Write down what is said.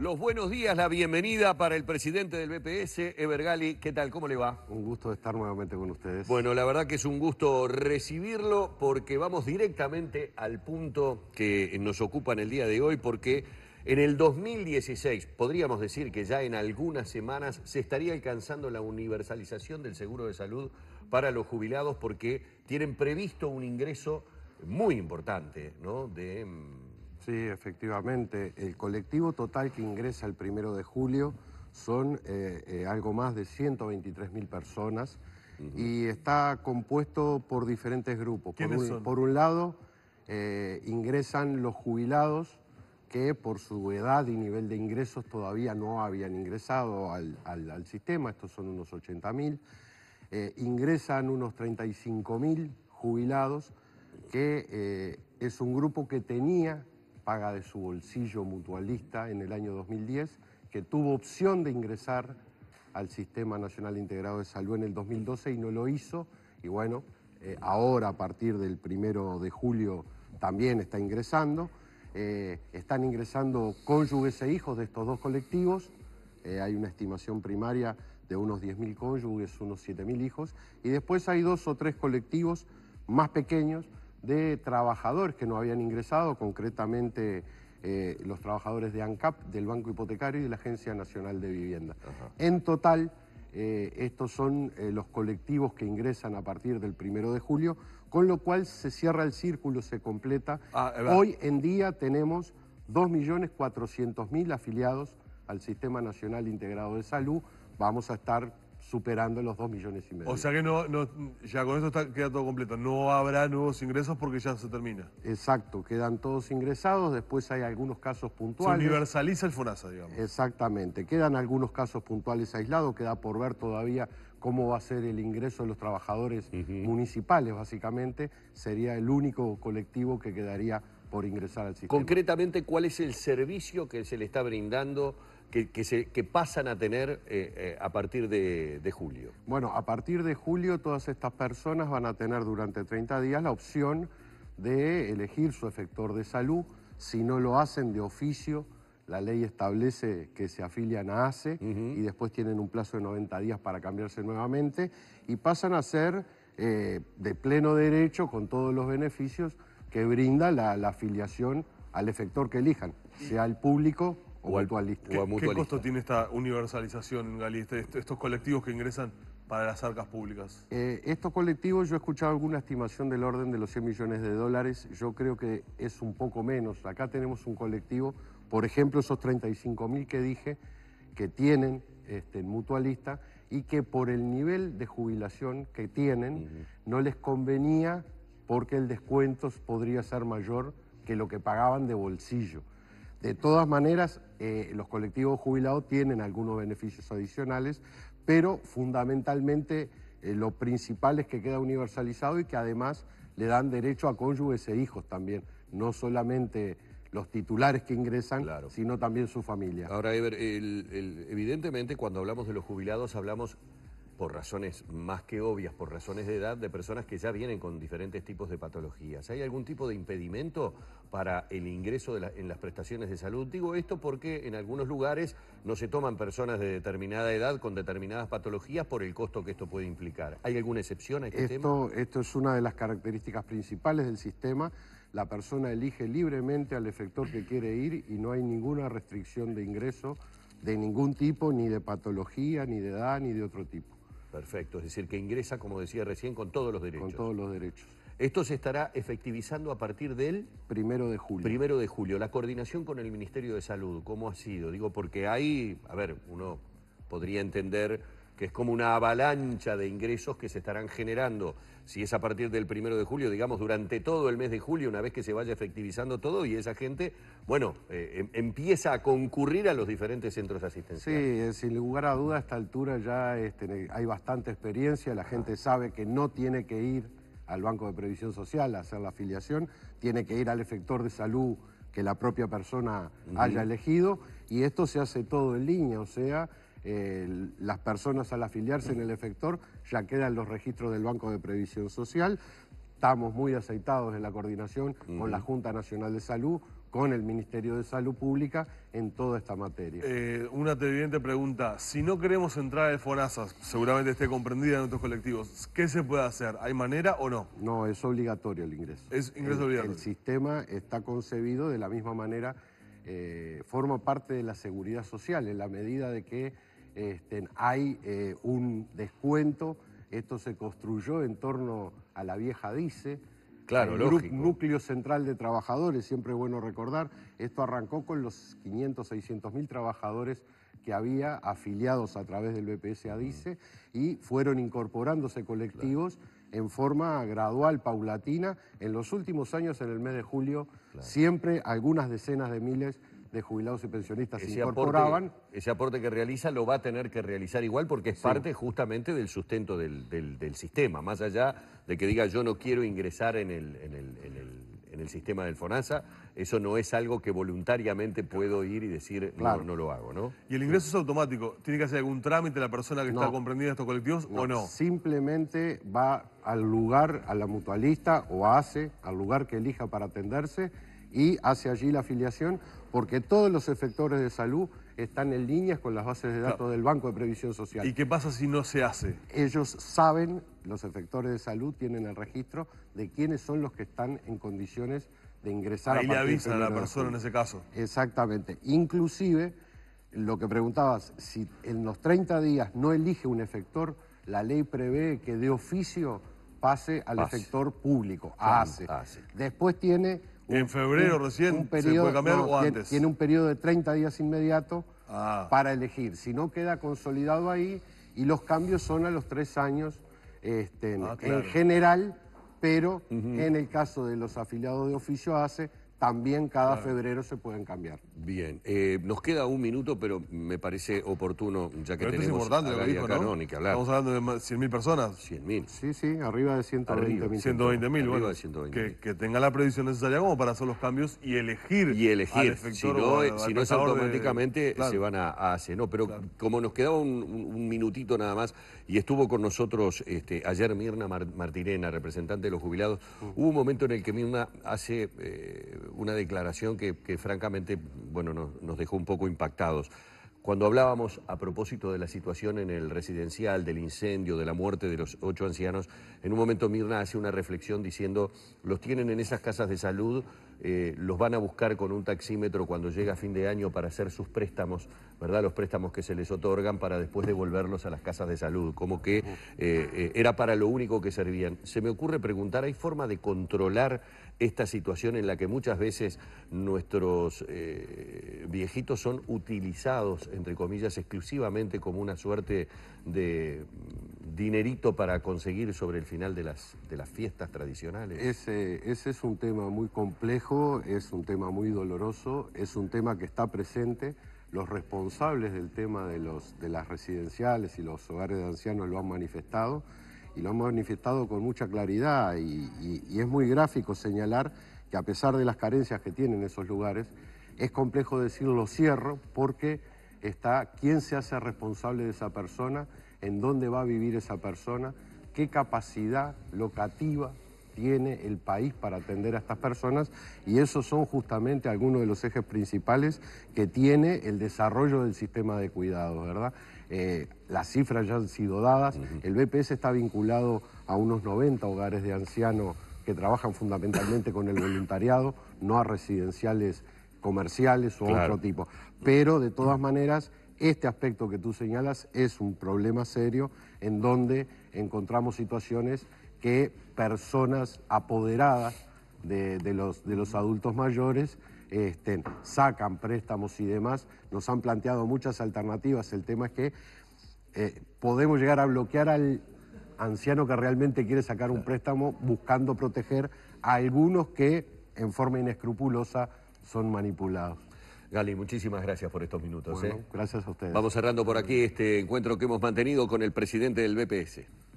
Los buenos días, la bienvenida para el presidente del BPS, Evergali. ¿Qué tal? ¿Cómo le va? Un gusto estar nuevamente con ustedes. Bueno, la verdad que es un gusto recibirlo porque vamos directamente al punto que nos ocupa en el día de hoy porque en el 2016 podríamos decir que ya en algunas semanas se estaría alcanzando la universalización del seguro de salud para los jubilados porque tienen previsto un ingreso muy importante, ¿no? Mm, Sí, efectivamente. El colectivo total que ingresa el primero de julio son eh, eh, algo más de 123 mil personas y está compuesto por diferentes grupos. Por un, lado, eh, ingresan los jubilados que por su edad y nivel de ingresos todavía no habían ingresado al, al sistema, estos son unos 80 mil, ingresan unos 35 mil jubilados, que es un grupo que tenía paga de su bolsillo mutualista en el año 2010, que tuvo opción de ingresar al Sistema Nacional Integrado de Salud en el 2012 y no lo hizo. Y bueno, eh, ahora a partir del primero de julio también está ingresando. Eh, están ingresando cónyuges e hijos de estos dos colectivos. Eh, hay una estimación primaria de unos 10.000 cónyuges, unos 7.000 hijos. Y después hay dos o tres colectivos más pequeños de trabajadores que no habían ingresado, concretamente eh, los trabajadores de ANCAP, del Banco Hipotecario y de la Agencia Nacional de Vivienda. En total, eh, estos son eh, los colectivos que ingresan a partir del primero de julio, con lo cual se cierra el círculo, se completa. Ah, Hoy en día tenemos 2.400.000 afiliados al Sistema Nacional Integrado de Salud. Vamos a estar superando los 2 millones y medio. O sea que no, ya con eso queda todo completo. No habrá nuevos ingresos porque ya se termina. Exacto, quedan todos ingresados, después hay algunos casos puntuales. Se universaliza el FONASA, digamos. Exactamente, quedan algunos casos puntuales aislados, queda por ver todavía cómo va a ser el ingreso de los trabajadores municipales, básicamente. Sería el único colectivo que quedaría por ingresar al sistema. Concretamente, ¿cuál es el servicio que se le está brindando? que, pasan a tener eh, eh, a partir de, julio? Bueno, a partir de julio todas estas personas van a tener durante 30 días la opción de elegir su efector de salud. Si no lo hacen de oficio, la ley establece que se afilian a ACE y después tienen un plazo de 90 días para cambiarse nuevamente y pasan a ser eh, de pleno derecho con todos los beneficios que brinda la afiliación al efector que elijan, sea el público o, mutualista. ¿Qué, costo tiene esta universalización, en Galicia, este, este, estos colectivos que ingresan para las arcas públicas? Eh, estos colectivos, yo he escuchado alguna estimación del orden de los 100 millones de dólares, yo creo que es un poco menos. Acá tenemos un colectivo, por ejemplo, esos 35 mil que dije, que tienen este, mutualista y que por el nivel de jubilación que tienen no les convenía porque el descuento podría ser mayor que lo que pagaban de bolsillo. De todas maneras, eh, los colectivos jubilados tienen algunos beneficios adicionales, pero fundamentalmente eh, lo principal es que queda universalizado y que además le dan derecho a cónyuges e hijos también, no solamente los titulares que ingresan, sino también su familia. Ahora, Ever, evidentemente cuando hablamos de los jubilados hablamos por razones más que obvias, por razones de edad, de personas que ya vienen con diferentes tipos de patologías. ¿Hay algún tipo de impedimento para el ingreso en las prestaciones de salud? Digo esto porque en algunos lugares no se toman personas de determinada edad con determinadas patologías por el costo que esto puede implicar. ¿Hay alguna excepción a este esto, tema? Esto es una de las características principales del sistema. La persona elige libremente al efector que quiere ir y no hay ninguna restricción de ingreso de ningún tipo, ni de patología, ni de edad, ni de otro tipo. Perfecto, es decir, que ingresa, como decía recién, con todos los derechos. Con todos los derechos. Esto se estará efectivizando a partir del... Primero de julio. Primero de julio. La coordinación con el Ministerio de Salud, ¿cómo ha sido? Digo, porque hay a ver, uno podría entender que es como una avalancha de ingresos que se estarán generando, si es a partir del primero de julio, digamos, durante todo el mes de julio, una vez que se vaya efectivizando todo y esa gente, bueno, eh, em, empieza a concurrir a los diferentes centros asistenciales. Sí, eh, sin lugar a duda, a esta altura ya este, hay bastante experiencia, la gente sabe que no tiene que ir al Banco de Previsión Social a hacer la afiliación, tiene que ir al efector de salud que la propia persona haya elegido y esto se hace todo en línea, o sea, las personas al afiliarse en el efector ya quedan los registros del Banco de Previsión Social. Estamos muy aceitados en la coordinación con la Junta Nacional de Salud, con el Ministerio de Salud Pública en toda esta materia. Eh, una televidente pregunta, si no queremos entrar de Forasas, seguramente esté comprendida en otros colectivos, ¿qué se puede hacer? ¿Hay manera o no? No, es obligatorio el ingreso. Es ingreso el, obligatorio. El sistema está concebido de la misma manera, eh, forma parte de la seguridad social en la medida de que este, hay eh, un descuento, esto se construyó en torno a la vieja DICE, claro, el núcleo central de trabajadores, siempre bueno recordar, esto arrancó con los 500, 600 mil trabajadores que había afiliados a través del BPS a DICE y fueron incorporándose colectivos. en forma gradual, paulatina. En los últimos años, en el mes de julio, siempre algunas decenas de miles de jubilados y pensionistas se incorporaban. ese aporte que realiza lo va a tener que realizar igual porque es parte justamente del sustento del, del, sistema, más allá de que diga yo no quiero ingresar en el, en el, sistema del FONASA, eso no es algo que voluntariamente puedo ir y decir, no, lo hago, ¿no? ¿Y el ingreso es automático? ¿Tiene que hacer algún trámite la persona que está comprendida en estos colectivos o no? Simplemente va al lugar, a la mutualista o hace, al lugar que elija para atenderse y hace allí la afiliación porque todos los efectores de salud están en líneas con las bases de datos del Banco de Previsión Social. ¿Y qué pasa si no se hace? Ellos saben, los efectores de salud tienen el registro de quiénes son los que están en condiciones de ingresar Ahí le avisa a la persona en ese caso. Exactamente. Inclusive, lo que preguntabas, si en los 30 días no elige un efector, la ley prevé que de oficio pase al efector público, Hace. Después tiene en febrero recién se puede cambiar antes. Tiene un periodo de 30 días inmediato ah. para elegir. Si no, queda consolidado ahí y los cambios son a los tres años este, en ah, general, pero en el caso de los afiliados de oficio hace también cada febrero se pueden cambiar. Bien, eh, nos queda un minuto, pero me parece oportuno, ya que tenemos es importante, lo que dijo, ¿no? Estamos hablando de 100.000 personas. 100.000. Sí, sí, arriba de 120.000. 120 mil, bueno, de 120 que, que, tenga la previsión necesaria como para hacer los cambios y elegir. Y elegir, si no, si no es automáticamente se van a, hacer. No, pero como nos quedaba un, minutito nada más, y estuvo con nosotros este, ayer Mirna Martirena, representante de los jubilados, hubo un momento en el que Mirna hace... Eh, una declaración que, francamente bueno, nos dejó un poco impactados. Cuando hablábamos a propósito de la situación en el residencial, del incendio, de la muerte de los ocho ancianos, en un momento Mirna hace una reflexión diciendo, los tienen en esas casas de salud eh, los van a buscar con un taxímetro cuando llega fin de año para hacer sus préstamos, ¿verdad? Los préstamos que se les otorgan para después devolverlos a las casas de salud, como que eh, eh, era para lo único que servían. Se me ocurre preguntar, ¿hay forma de controlar esta situación en la que muchas veces nuestros viejitos son utilizados, entre comillas, exclusivamente como una suerte de dinerito para conseguir sobre el final de las, de las fiestas tradicionales? ese es un tema muy complejo es un tema muy doloroso, es un tema que está presente. Los responsables del tema de, los, de las residenciales y los hogares de ancianos lo han manifestado y lo han manifestado con mucha claridad y, y es muy gráfico señalar que a pesar de las carencias que tienen esos lugares, es complejo decirlo cierro porque está quién se hace responsable de esa persona, en dónde va a vivir esa persona, qué capacidad locativa tiene el país para atender a estas personas y esos son justamente algunos de los ejes principales que tiene el desarrollo del sistema de cuidados, ¿verdad? Eh, las cifras ya han sido dadas, el BPS está vinculado a unos 90 hogares de ancianos que trabajan fundamentalmente con el voluntariado, no a residenciales comerciales o otro tipo. Pero de todas maneras, este aspecto que tú señalas es un problema serio en donde encontramos situaciones que personas apoderadas de, los, adultos mayores este, sacan préstamos y demás. Nos han planteado muchas alternativas. El tema es que eh, podemos llegar a bloquear al anciano que realmente quiere sacar un préstamo buscando proteger a algunos que en forma inescrupulosa son manipulados. Gali, muchísimas gracias por estos minutos. ¿eh? Gracias a ustedes. Vamos cerrando por aquí este encuentro que hemos mantenido con el presidente del BPS.